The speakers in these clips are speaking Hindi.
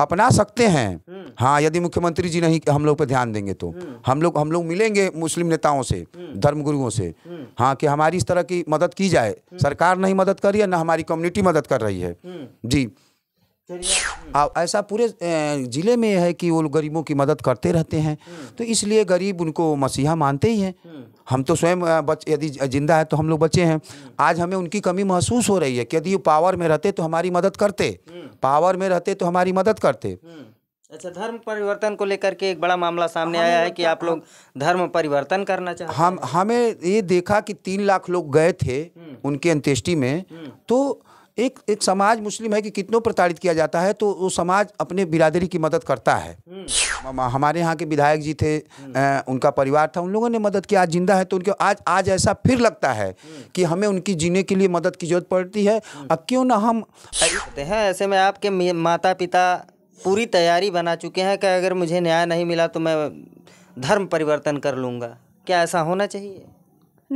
अपना सकते हैं हम्म। हाँ यदि मुख्यमंत्री जी नहीं हम लोग पे ध्यान देंगे तो हम्म। हम लोग हम लोग मिलेंगे मुस्लिम नेताओं से हम्म। धर्मगुरुओं से हाँ कि हमारी इस तरह की मदद की जाए सरकार नहीं मदद कर रही है ना हमारी कम्युनिटी मदद कर रही है जी अब ऐसा पूरे ज़िले में है कि वो गरीबों की मदद करते रहते हैं तो इसलिए गरीब उनको मसीहा मानते ही हैं हम तो स्वयं बच यदि जिंदा है तो हम लोग बचे हैं आज हमें उनकी कमी महसूस हो रही है कि यदि वो पावर में रहते तो हमारी मदद करते हम्म। पावर में रहते तो हमारी मदद करते हम्म। अच्छा धर्म परिवर्तन को लेकर के एक बड़ा मामला सामने हाँ, आया है कि आप हाँ। लोग धर्म परिवर्तन करना चाहते हम हमें ये देखा कि तीन लाख लोग गए थे हम्म। उनके अंत्येष्टि में तो एक एक समाज मुस्लिम है कि कितनों प्रताड़ित किया जाता है तो वो समाज अपने बिरादरी की मदद करता है हम्म। हमारे यहाँ के विधायक जी थे हम्म। उनका परिवार था उन लोगों ने मदद किया आज जिंदा है तो उनके आज आज ऐसा फिर लगता है हम्म। कि हमें उनकी जीने के लिए मदद की जरूरत पड़ती है अब क्यों ना हम हैं ऐसे में आपके माता पिता पूरी तैयारी बना चुके हैं कि अगर मुझे न्याय नहीं मिला तो मैं धर्म परिवर्तन कर लूँगा क्या ऐसा होना चाहिए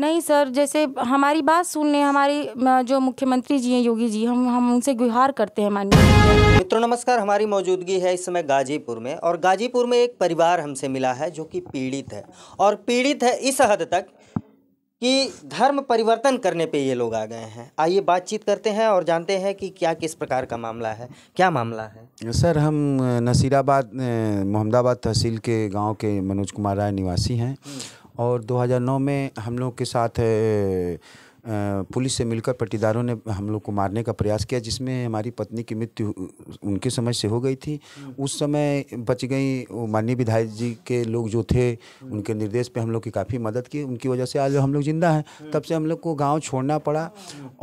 नहीं सर जैसे हमारी बात सुनने हमारी जो मुख्यमंत्री जी हैं योगी जी हम हम उनसे गुहार करते हैं माननीय मित्रों नमस्कार हमारी मौजूदगी है इस समय गाजीपुर में और गाजीपुर में एक परिवार हमसे मिला है जो कि पीड़ित है और पीड़ित है इस हद तक कि धर्म परिवर्तन करने पे ये लोग आ गए हैं आइए बातचीत करते हैं और जानते हैं कि क्या किस प्रकार का मामला है क्या मामला है सर हम नसीराबाद मोहम्मदाबाद तहसील के गांव के मनोज कुमार राय निवासी हैं और 2009 में हम लोग के साथ पुलिस से मिलकर पट्टीदारों ने हम लोग को मारने का प्रयास किया जिसमें हमारी पत्नी की मृत्यु उनके समय से हो गई थी हम्म। उस समय बच गई माननीय विधायक जी के लोग जो थे हम्म। उनके निर्देश पे हम लोग की काफ़ी मदद की उनकी वजह से आज हम लोग जिंदा हैं हम्म। तब से हम लोग को गाँव छोड़ना पड़ा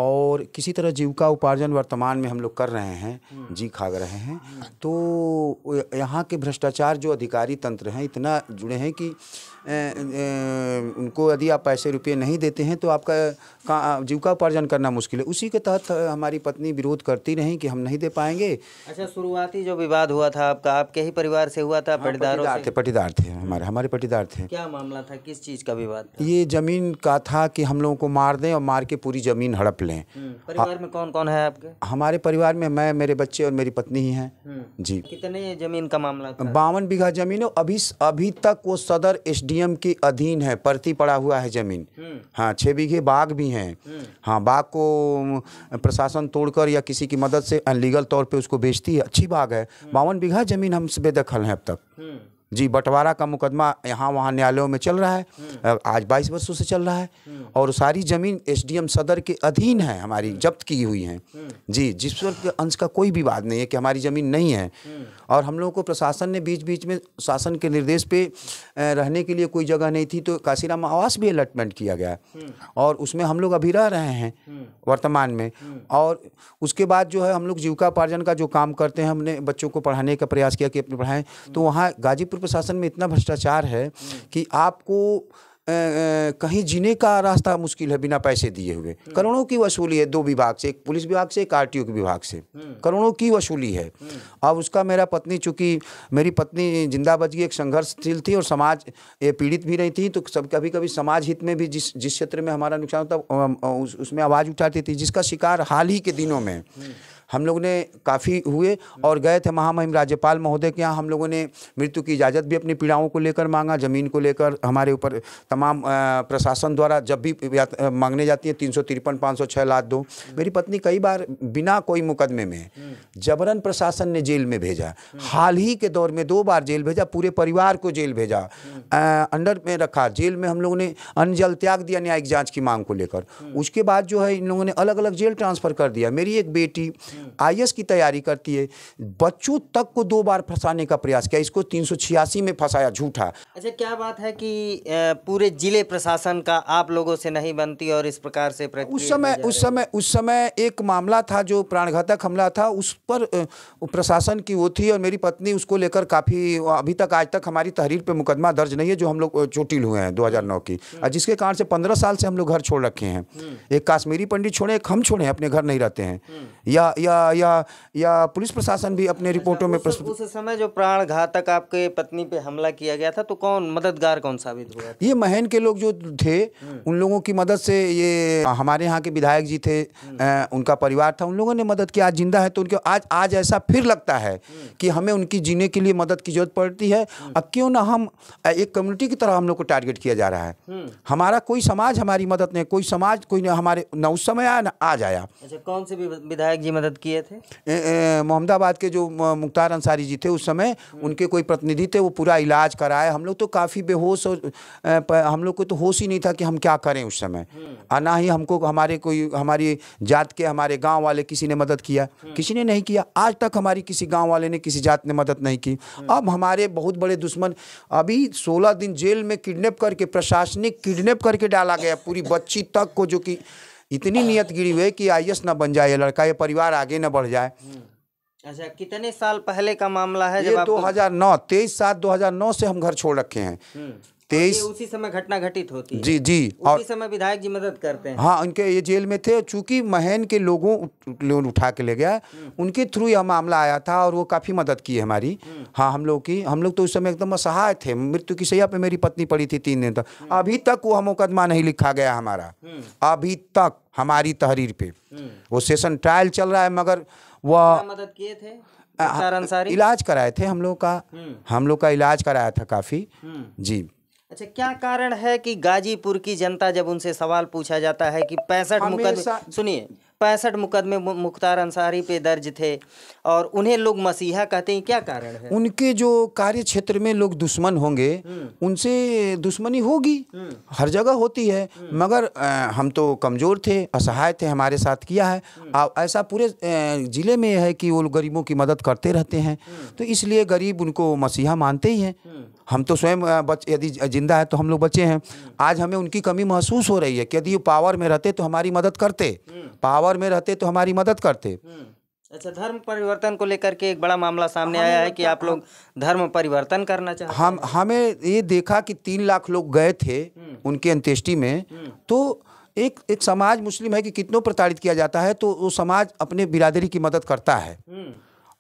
और किसी तरह जीविका उपार्जन वर्तमान में हम लोग कर रहे हैं जी खाग रहे हैं तो यहाँ के भ्रष्टाचार जो अधिकारी तंत्र हैं इतना जुड़े हैं कि ए, ए, उनको यदि आप पैसे रुपये नहीं देते हैं तो आपका जीविका उपार्जन करना मुश्किल है उसी के तहत हमारी पत्नी विरोध करती रही कि हम नहीं दे पाएंगे अच्छा शुरुआती जो विवाद हुआ था आपका आपके ही परिवार से हुआ था हाँ, पटीदार थे पटीदार थे हमारे हमारे पटीदार थे क्या मामला था किस चीज़ का विवाद ये जमीन का था कि हम लोगों को मार दें और मार के पूरी जमीन हड़प लें हम्म, परिवार हाँ। में कौन कौन है आपके हमारे परिवार में मैं मेरे बच्चे और मेरी पत्नी ही है हम्म, जी कितने जमीन का मामला बावन बीघा जमीन है अभी अभी तक वो सदर एसडीएम के अधीन है प्रति पड़ा हुआ है जमीन हम्म। हाँ छह बीघे बाग भी हैं हैं हाँ बाघ को प्रशासन तोड़कर या किसी की मदद से अनलीगल तौर पे उसको बेचती है अच्छी बाग है बावन बीघा ज़मीन हम बेदखल हैं अब तक हम्म। जी बंटवारा का मुकदमा यहाँ वहाँ न्यायालयों में चल रहा है हम्म। आज बाईस वर्षों से चल रहा है हम्म। और सारी ज़मीन एसडीएम सदर के अधीन है हमारी जब्त की हुई है हम्म। जी जिस पर अंश का कोई विवाद नहीं है कि हमारी ज़मीन नहीं है और हम लोगों को प्रशासन ने बीच बीच में शासन के निर्देश पे रहने के लिए कोई जगह नहीं थी तो काशीराम आवास भी अलॉटमेंट किया गया और उसमें हम लोग अभी रह रहे हैं वर्तमान में और उसके बाद जो है हम लोग जीविकापार्जन का जो काम करते हैं हमने बच्चों को पढ़ाने का प्रयास किया कि अपने पढ़ाएँ तो वहाँ गाजीपुर प्रशासन में इतना भ्रष्टाचार है कि आपको कहीं जीने का रास्ता मुश्किल है बिना पैसे दिए हुए हम्म। करोड़ों की वसूली है दो विभाग से एक पुलिस विभाग से एक आर के विभाग से हम्म। करोड़ों की वसूली है हम्म। अब उसका मेरा पत्नी चूंकि मेरी पत्नी जिंदा बच गई एक संघर्षशील थी और समाज ये पीड़ित भी रही थी तो सब कभी कभी समाज हित में भी जिस जिस क्षेत्र में हमारा नुकसान होता उस, उसमें आवाज़ उठाती थी जिसका शिकार हाल ही के दिनों में हम लोग ने काफ़ी हुए और गए थे महामहिम राज्यपाल महोदय के यहाँ हम लोगों ने मृत्यु की इजाज़त भी अपनी पीड़ाओं को लेकर मांगा ज़मीन को लेकर हमारे ऊपर तमाम प्रशासन द्वारा जब भी मांगने जाती है तीन सौ तिरपन पाँच सौ छः लाख दो मेरी पत्नी कई बार बिना कोई मुकदमे में जबरन प्रशासन ने जेल में भेजा हाल ही के दौर में दो बार जेल भेजा पूरे परिवार को जेल भेजा अंडर में रखा जेल में हम लोगों ने अनजल जल त्याग दिया न्यायिक जाँच की मांग को लेकर उसके बाद जो है इन लोगों ने अलग अलग जेल ट्रांसफ़र कर दिया मेरी एक बेटी आई की तैयारी करती है बच्चों तक को दो बार फंसाने का प्रयास किया इसको तीन में फंसाया झूठा अच्छा क्या बात है कि पूरे जिले प्रशासन का आप लोगों से नहीं बनती और इस प्रकार से उस समय उस समय उस समय एक मामला था जो प्राणघातक हमला था उस पर प्रशासन की वो थी और मेरी पत्नी उसको लेकर काफ़ी अभी तक आज तक हमारी तहरीर पर मुकदमा दर्ज नहीं है जो हम लोग चोटिल हुए हैं 2009 की जिसके कारण से पंद्रह साल से हम लोग घर छोड़ रखे हैं हम्म। एक काश्मीरी पंडित छोड़े एक हम छोड़े अपने घर नहीं रहते हैं या या या या पुलिस प्रशासन भी अपने रिपोर्टों में प्रस्तुत उस समय जो प्राण घातक आपके पत्नी पे हमला किया गया था तो कौन मददगार कौन साबित हुआ ये महन के लोग जो थे हम्म। उन लोगों की मदद से ये हमारे यहाँ के विधायक जी थे हम्म। उनका परिवार था उन लोगों ने मदद किया आज जिंदा है तो उनके आज आज ऐसा फिर लगता है हम्म। कि हमें उनकी जीने के लिए मदद की जरूरत पड़ती है अब क्यों ना हम एक कम्युनिटी की तरह हम लोग को टारगेट किया जा रहा है हमारा कोई समाज हमारी मदद नहीं कोई समाज कोई हमारे न उस समय आया ना आज आया अच्छा, कौन से विधायक जी मदद मदद किए थे मोहम्मदाबाद के जो मुख्तार अंसारी जी थे उस समय उनके कोई प्रतिनिधि थे वो पूरा इलाज कराए हम लोग तो काफ़ी बेहोश और हम लोग को तो होश ही नहीं था कि हम क्या करें उस समय और हम्म। ना ही हमको हमारे कोई हमारी जात के हमारे गाँव वाले किसी ने मदद किया हम्म। किसी ने नहीं किया आज तक हमारी किसी गाँव वाले ने किसी जात ने मदद नहीं की हम्म। अब हमारे बहुत बड़े दुश्मन अभी सोलह दिन जेल में किडनेप करके प्रशासनिक किडनेप करके डाला गया पूरी बच्ची तक को जो कि इतनी नियत गिरी हुई कि आई ना बन जाए लड़का ये परिवार आगे न बढ़ जाए हम्म। अच्छा कितने साल पहले का मामला है जब दो हजार नौ तेईस सात दो हजार नौ से हम घर छोड़ रखे हैं हम्म। तेईस उसी समय घटना घटित होती है जी जी उसी और समय विधायक जी मदद करते हैं हाँ उनके ये जेल में थे चूंकि महन के लोगों लोन उठा के ले गया हम्म। उनके थ्रू यह मामला आया था और वो काफ़ी मदद की हमारी हम्म। हाँ हम लोग की हम लोग तो उस समय एकदम असहाय थे मृत्यु की सैया पे मेरी पत्नी पड़ी थी तीन दिन तक हम्म। अभी तक वो मुकदमा नहीं लिखा गया हमारा अभी तक हमारी तहरीर पे वो सेशन ट्रायल चल रहा है मगर वह मदद किए थे हाँ, इलाज कराए थे हम लोग का हम लोग का इलाज कराया था काफ़ी जी अच्छा क्या कारण है कि गाजीपुर की जनता जब उनसे सवाल पूछा जाता है कि पैंसठ मुकदमे सुनिए पैंसठ मुकदमे मुख्तार अंसारी पे दर्ज थे और उन्हें लोग मसीहा कहते हैं क्या कारण है उनके जो कार्य क्षेत्र में लोग दुश्मन होंगे हम्म। उनसे दुश्मनी होगी हम्म। हर जगह होती है हम्म। मगर आ, हम तो कमज़ोर थे असहाय थे हमारे साथ किया है आ, ऐसा पूरे ज़िले में है कि वो गरीबों की मदद करते रहते हैं तो इसलिए गरीब उनको मसीहा मानते ही हैं हम तो स्वयं बच यदि जिंदा है तो हम लोग बचे हैं आज हमें उनकी कमी महसूस हो रही है कि यदि पावर में रहते तो हमारी मदद करते पावर पावर में रहते तो हमारी मदद करते हम्म, अच्छा धर्म परिवर्तन को लेकर के एक बड़ा मामला सामने हाँ, आया है कि तो- आप लोग हाँ। धर्म परिवर्तन करना चाहते हम हमें ये देखा कि तीन लाख लोग गए थे हम्म। उनके अंत्येष्टि में हम्म। तो एक एक समाज मुस्लिम है कि कितनों प्रताड़ित किया जाता है तो वो समाज अपने बिरादरी की मदद करता है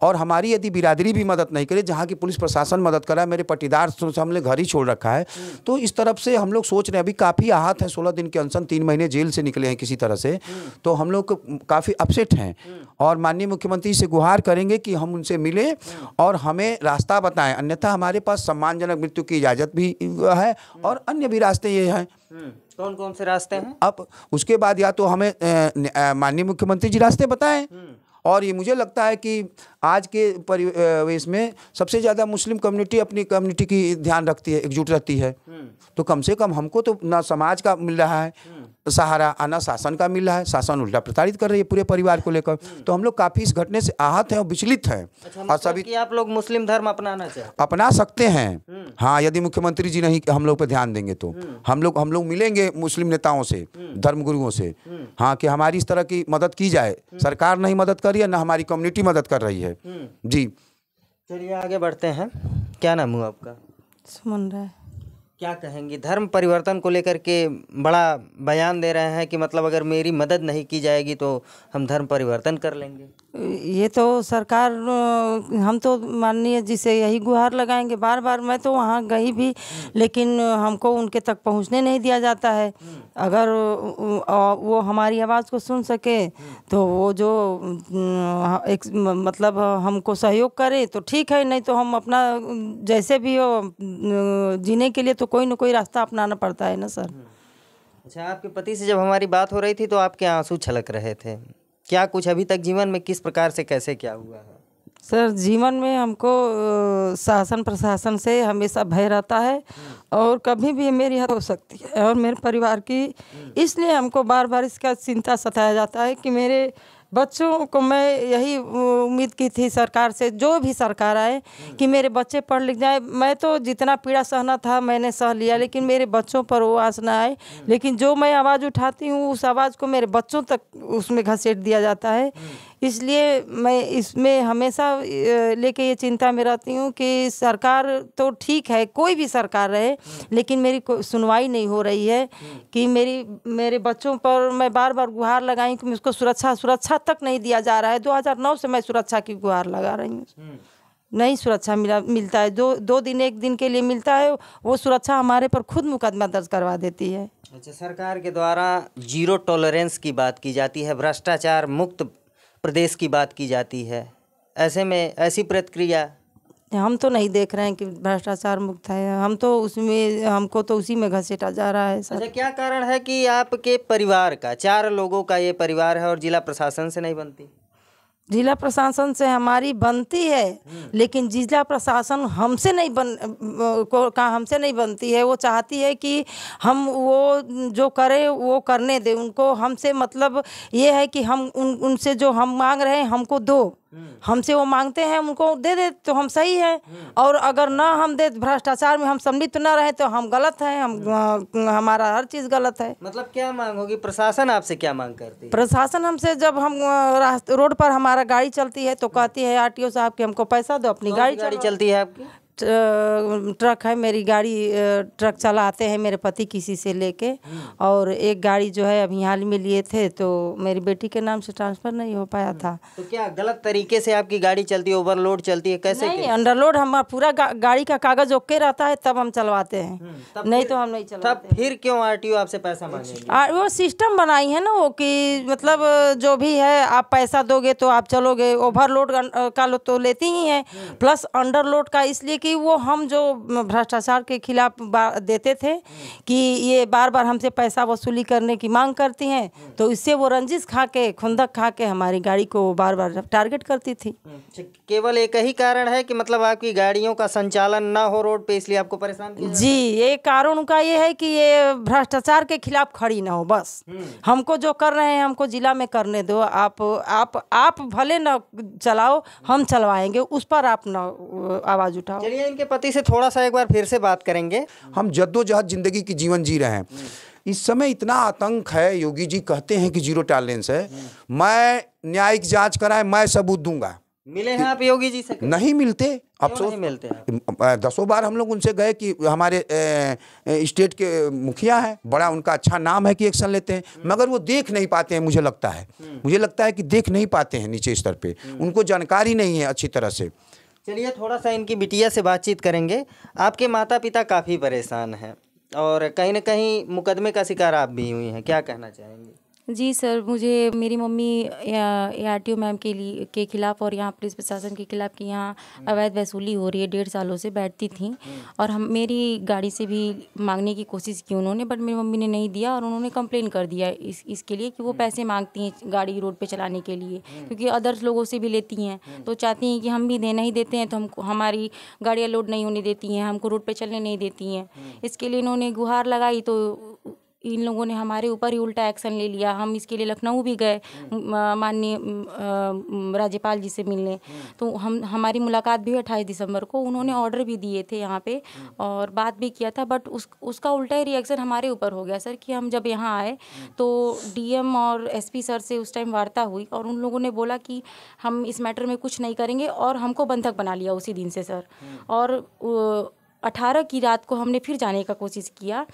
और हमारी यदि बिरादरी भी मदद नहीं करे जहाँ की पुलिस प्रशासन मदद करा है मेरे पटीदार हमने घर ही छोड़ रखा है हम्म। तो इस तरफ से हम लोग सोच रहे हैं अभी काफ़ी आहत हैं सोलह दिन के अनशन तीन महीने जेल से निकले हैं किसी तरह से हम्म। तो हम लोग काफ़ी अपसेट हैं हम्म। और माननीय मुख्यमंत्री से गुहार करेंगे कि हम उनसे मिलें और हमें रास्ता बताएं अन्यथा हमारे पास सम्मानजनक मृत्यु की इजाज़त भी है और अन्य भी रास्ते ये हैं कौन कौन से रास्ते हैं अब उसके बाद या तो हमें माननीय मुख्यमंत्री जी रास्ते बताएं और ये मुझे लगता है कि आज के परिवेश में सबसे ज़्यादा मुस्लिम कम्युनिटी अपनी कम्युनिटी की ध्यान रखती है एकजुट रहती है हम्म। तो कम से कम हमको तो ना समाज का मिल रहा है हम्म। तो सहारा आना शासन का मिल रहा है शासन उल्टा प्रताड़ित कर रही है पूरे परिवार को लेकर हम्म। तो हम लोग काफ़ी इस घटने से आहत हैं और विचलित हैं अच्छा, और मतलब सभी आप लोग मुस्लिम धर्म अपनाना चाहिए अपना सकते हैं हम्म। हाँ यदि मुख्यमंत्री जी नहीं हम लोग पर ध्यान देंगे तो हम्म। हम लोग हम लोग मिलेंगे मुस्लिम नेताओं से धर्मगुरुओं से हाँ कि हमारी इस तरह की मदद की जाए सरकार नहीं मदद कर रही है ना हमारी कम्युनिटी मदद कर रही है जी चलिए आगे बढ़ते हैं क्या नाम हुआ आपका सुमन राय क्या कहेंगे धर्म परिवर्तन को लेकर के बड़ा बयान दे रहे हैं कि मतलब अगर मेरी मदद नहीं की जाएगी तो हम धर्म परिवर्तन कर लेंगे ये तो सरकार हम तो माननीय जी से यही गुहार लगाएंगे बार बार मैं तो वहाँ गई भी लेकिन हमको उनके तक पहुँचने नहीं दिया जाता है अगर वो हमारी आवाज़ को सुन सके तो वो जो एक मतलब हमको सहयोग करे तो ठीक है नहीं तो हम अपना जैसे भी हो जीने के लिए तो कोई ना कोई रास्ता अपनाना पड़ता है ना सर हम्म। अच्छा आपके पति से जब हमारी बात हो रही थी तो आपके आंसू छलक रहे थे क्या कुछ अभी तक जीवन में किस प्रकार से कैसे क्या हुआ है सर जीवन में हमको शासन प्रशासन से हमेशा भय रहता है हम्म। और कभी भी मेरी हद हो सकती है और मेरे परिवार की हम्म। इसलिए हमको बार बार इसका चिंता सताया जाता है कि मेरे बच्चों को मैं यही उम्मीद की थी सरकार से जो भी सरकार आए कि मेरे बच्चे पढ़ लिख जाए मैं तो जितना पीड़ा सहना था मैंने सह लिया लेकिन मेरे बच्चों पर वो आस ना आए लेकिन जो मैं आवाज़ उठाती हूँ उस आवाज़ को मेरे बच्चों तक उसमें घसीट दिया जाता है इसलिए मैं इसमें हमेशा लेके ये चिंता में रहती हूँ कि सरकार तो ठीक है कोई भी सरकार रहे हम्म। लेकिन मेरी सुनवाई नहीं हो रही है हम्म। कि मेरी मेरे बच्चों पर मैं बार बार गुहार लगाई कि उसको सुरक्षा सुरक्षा तक नहीं दिया जा रहा है 2009 से मैं सुरक्षा की गुहार लगा रही हूँ हम्म। नहीं सुरक्षा मिला मिलता है दो दो दिन एक दिन के लिए मिलता है वो सुरक्षा हमारे पर खुद मुकदमा दर्ज करवा देती है अच्छा सरकार के द्वारा जीरो टॉलरेंस की बात की जाती है भ्रष्टाचार मुक्त प्रदेश की बात की जाती है ऐसे में ऐसी प्रतिक्रिया हम तो नहीं देख रहे हैं कि भ्रष्टाचार मुक्त है हम तो उसमें हमको तो उसी में घसीटा जा रहा है अच्छा क्या कारण है कि आपके परिवार का चार लोगों का ये परिवार है और जिला प्रशासन से नहीं बनती जिला प्रशासन से हमारी बनती है हम्म। लेकिन जिला प्रशासन हमसे नहीं बन को का हमसे नहीं बनती है वो चाहती है कि हम वो जो करें वो करने दें उनको हमसे मतलब ये है कि हम उन उनसे जो हम मांग रहे हैं हमको दो हम्म। हमसे वो मांगते हैं उनको दे दे तो हम सही हैं हम्म। और अगर ना हम दे भ्रष्टाचार में हम सम्मिलित ना रहे तो हम गलत हैं हम हम्म। हमारा हर चीज़ गलत है मतलब क्या मांग होगी प्रशासन आपसे क्या मांग करती है प्रशासन हमसे जब हम रोड पर हमारा गाड़ी चलती है तो कहती है आर साहब कि हमको पैसा दो अपनी गाड़ी गाड़ी चलती है आपकी ट्रक है मेरी गाड़ी ट्रक चलाते हैं मेरे पति किसी से लेके हम्म। और एक गाड़ी जो है अभी हाल में लिए थे तो मेरी बेटी के नाम से ट्रांसफ़र नहीं हो पाया था हम्म। तो क्या गलत तरीके से आपकी गाड़ी चलती है ओवरलोड चलती है कैसे नहीं अंडरलोड हमारा पूरा गा, गाड़ी का कागज ओके रहता है तब हम चलवाते हैं हम्म, नहीं तो हम नहीं चलते फिर क्यों आर आपसे पैसा मांगेगी वो सिस्टम बनाई है ना वो कि मतलब जो भी है आप पैसा दोगे तो आप चलोगे ओवरलोड का तो लेती ही है प्लस अंडरलोड का इसलिए कि वो हम जो भ्रष्टाचार के खिलाफ देते थे कि ये बार बार हमसे पैसा वसूली करने की मांग करती हैं तो इससे वो रंजिश खा के खुंदक खा के हमारी गाड़ी को बार बार टारगेट करती थी हम्म, केवल एक ही कारण है कि मतलब आपकी गाड़ियों का संचालन ना हो रोड पे इसलिए आपको परेशान जी ये कारण उनका ये है कि ये भ्रष्टाचार के खिलाफ खड़ी ना हो बस हम्म। हमको जो कर रहे हैं हमको जिला में करने दो आप आप आप भले ना चलाओ हम चलवाएंगे उस पर आप ना आवाज़ उठाओ चलिए इनके पति से थोड़ा सा एक बार फिर से बात करेंगे हम जद्दोजहद जिंदगी की जीवन जी रहे हैं इस समय इतना आतंक है योगी जी कहते हैं कि जीरो टैलेंस है मैं न्यायिक जांच कराए मैं सबूत दूंगा मिले हैं आप योगी जी से नहीं मिलते अफसोस नहीं मिलते हैं दसों बार हम लोग उनसे गए कि हमारे स्टेट के मुखिया हैं बड़ा उनका अच्छा नाम है कि एक्शन लेते हैं हम्म। मगर वो देख नहीं पाते हैं मुझे लगता है हम्म। मुझे लगता है कि देख नहीं पाते हैं नीचे स्तर पे हम्म। उनको जानकारी नहीं है अच्छी तरह से चलिए थोड़ा सा इनकी बिटिया से बातचीत करेंगे आपके माता पिता काफ़ी परेशान हैं और कहीं ना कहीं मुकदमे का शिकार आप भी हुई हैं क्या कहना चाहेंगे जी सर मुझे मेरी mummy A R T O ma'am के लिए के खिलाफ़ और यहाँ पुलिस प्रशासन के खिलाफ़ कि यहाँ हम्म। अवैध वसूली हो रही है डेढ़ सालों से बैठती थी हम्म। और हम मेरी गाड़ी से भी मांगने की कोशिश की उन्होंने बट मेरी मम्मी ने नहीं दिया और उन्होंने कंप्लेन कर दिया इस इसके लिए कि वो हम्म। पैसे मांगती हैं गाड़ी रोड पर चलाने के लिए क्योंकि अदर्स लोगों से भी लेती हैं तो चाहती हैं कि हम भी देना ही देते हैं तो हमको हमारी गाड़ियाँ लोड नहीं होने देती हैं हमको रोड पर चलने नहीं देती हैं इसके लिए इन्होंने गुहार लगाई तो इन लोगों ने हमारे ऊपर ही उल्टा एक्शन ले लिया हम इसके लिए लखनऊ भी गए हम्म। माननीय राज्यपाल जी से मिलने हम्म। तो हम हमारी मुलाकात भी अट्ठाईस दिसंबर को उन्होंने ऑर्डर हम्म। भी दिए थे यहाँ पे और बात भी किया था बट उस उसका उल्टा ही रिएक्शन हमारे ऊपर हो गया सर कि हम जब यहाँ आए तो डीएम और एसपी सर से उस टाइम वार्ता हुई और उन लोगों ने बोला कि हम इस मैटर में कुछ नहीं करेंगे और हमको बंधक बना लिया उसी दिन से सर और अठारह की रात को हमने फिर जाने का कोशिश किया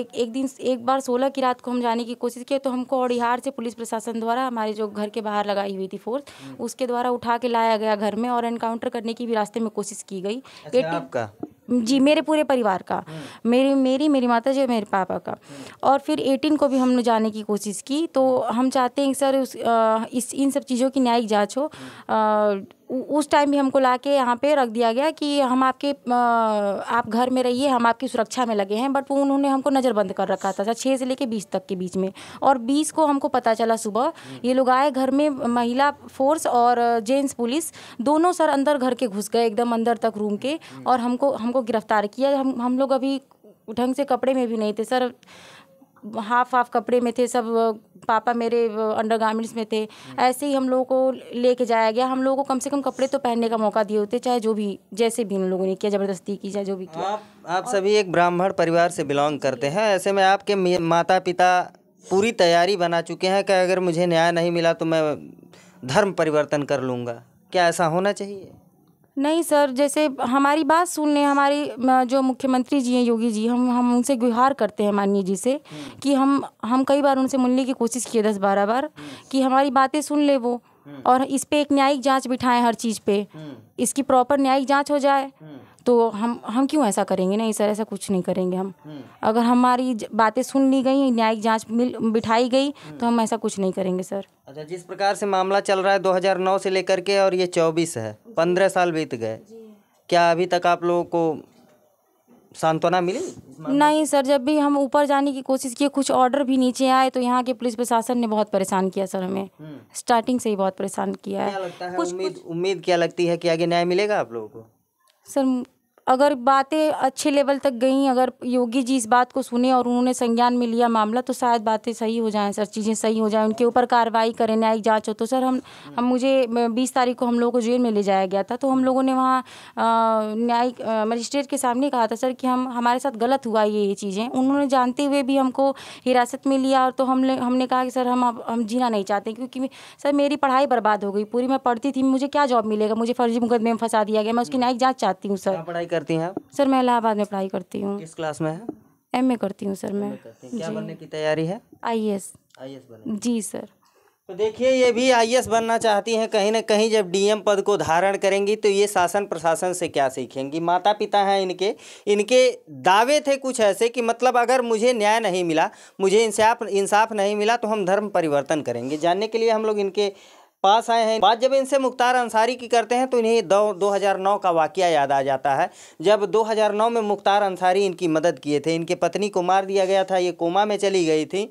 एक एक दिन एक बार सोलह की रात को हम जाने की कोशिश किया तो हमको औड़िहार से पुलिस प्रशासन द्वारा हमारे जो घर के बाहर लगाई हुई थी फोर्स उसके द्वारा उठा के लाया गया घर में और एनकाउंटर करने की भी रास्ते में कोशिश की गई अच्छा, आपका जी मेरे पूरे परिवार का मेरी मेरी मेरी माता जी और मेरे पापा का और फिर एटीन को भी हमने जाने की कोशिश की तो हम चाहते हैं सर उस आ, इस इन सब चीज़ों की न्यायिक जाँच हो आ, उस टाइम भी हमको ला के यहाँ पर रख दिया गया कि हम आपके आप घर में रहिए हम आपकी सुरक्षा में लगे हैं बट वो उन्होंने हमको नज़रबंद कर रखा था अच्छा, छः से लेके बीस तक के बीच में और बीस को हमको पता चला सुबह ये लोग आए घर में महिला फोर्स और जेंट्स पुलिस दोनों सर अंदर घर के घुस गए एकदम अंदर तक रूम के और हमको हमको गिरफ्तार किया हम हम लोग अभी ढंग से कपड़े में भी नहीं थे सर हाफ हाफ कपड़े में थे सब पापा मेरे अंडर गारमेंट्स में थे ऐसे ही हम लोगों को लेके जाया गया हम लोगों को कम से कम कपड़े तो पहनने का मौका दिए होते चाहे जो भी जैसे भी उन लोगों ने किया ज़बरदस्ती की चाहे जो भी किया आप, आप सभी एक ब्राह्मण परिवार से बिलोंग करते हैं ऐसे में आपके माता पिता पूरी तैयारी बना चुके हैं कि अगर मुझे न्याय नहीं मिला तो मैं धर्म परिवर्तन कर लूँगा क्या ऐसा होना चाहिए नहीं सर जैसे हमारी बात सुनने हमारी जो मुख्यमंत्री जी हैं योगी जी हम हम उनसे गुहार करते हैं माननीय जी से हम्म। कि हम हम कई बार उनसे मिलने की कोशिश किए दस बारह बार हम्म। कि हमारी बातें सुन ले वो हम्म। और इस पे एक न्यायिक जांच बिठाएं हर चीज़ पे इसकी प्रॉपर न्यायिक जांच हो जाए तो हम हम क्यों ऐसा करेंगे नहीं सर ऐसा कुछ नहीं करेंगे हम हम्म। अगर हमारी बातें सुन ली गई न्यायिक जांच मिल बिठाई गई हम्म। तो हम ऐसा कुछ नहीं करेंगे सर अच्छा जिस प्रकार से मामला चल रहा है 2009 से लेकर के और ये 24 है पंद्रह साल बीत गए क्या अभी तक आप लोगों को सांत्वना मिली नहीं सर जब भी हम ऊपर जाने की कोशिश किए कुछ ऑर्डर भी नीचे आए तो यहाँ के पुलिस प्रशासन ने बहुत परेशान किया सर हमें हम्म। स्टार्टिंग से ही बहुत परेशान किया है, है कुछ उम्मीद उम्मीद क्या लगती है कि आगे न्याय मिलेगा आप लोगों को सर अगर बातें अच्छे लेवल तक गई अगर योगी जी इस बात को सुने और उन्होंने संज्ञान में लिया मामला तो शायद बातें सही हो जाएं सर चीज़ें सही हो जाएं उनके ऊपर कार्रवाई करें न्यायिक जाँच हो तो सर हम हम मुझे बीस तारीख को हम लोगों को जेल में ले जाया गया था तो हम लोगों ने वहाँ न्यायिक मजिस्ट्रेट के सामने कहा था सर कि हम हमारे साथ गलत हुआ ये ये चीज़ें उन्होंने जानते हुए भी हमको हिरासत में लिया और तो हमने हमने कहा कि सर हम हम जीना नहीं चाहते क्योंकि सर मेरी पढ़ाई बर्बाद हो गई पूरी मैं पढ़ती थी मुझे क्या जॉब मिलेगा मुझे फर्जी मुकदमे में फंसा दिया गया मैं उसकी हम्म। न्यायिक जाँच चाहती हूँ सर करती हैं आप सर मैं इलाहाबाद में पढ़ाई करती हूँ किस क्लास में है एम करती हूँ सर मैं क्या बनने की तैयारी है आई एस आई एस जी सर तो देखिए ये भी आईएएस बनना चाहती हैं कहीं ना कहीं जब डीएम पद को धारण करेंगी तो ये शासन प्रशासन से क्या सीखेंगी माता पिता हैं इनके इनके दावे थे कुछ ऐसे कि मतलब अगर मुझे न्याय नहीं मिला मुझे इंसाफ इंसाफ नहीं मिला तो हम धर्म परिवर्तन करेंगे जानने के लिए हम लोग इनके पास आए हैं बात जब इनसे मुख्तार अंसारी की करते हैं तो इन्हें दो दो हज़ार नौ का वाक़ याद आ जाता है जब दो हज़ार नौ में मुख्तार अंसारी इनकी मदद किए थे इनके पत्नी को मार दिया गया था ये कोमा में चली गई थी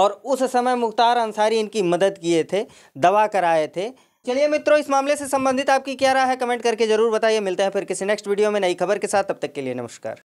और उस समय मुख्तार अंसारी इनकी मदद किए थे दवा कराए थे चलिए मित्रों इस मामले से संबंधित आपकी क्या राय है कमेंट करके जरूर बताइए मिलते हैं फिर किसी नेक्स्ट वीडियो में नई खबर के साथ तब तक के लिए नमस्कार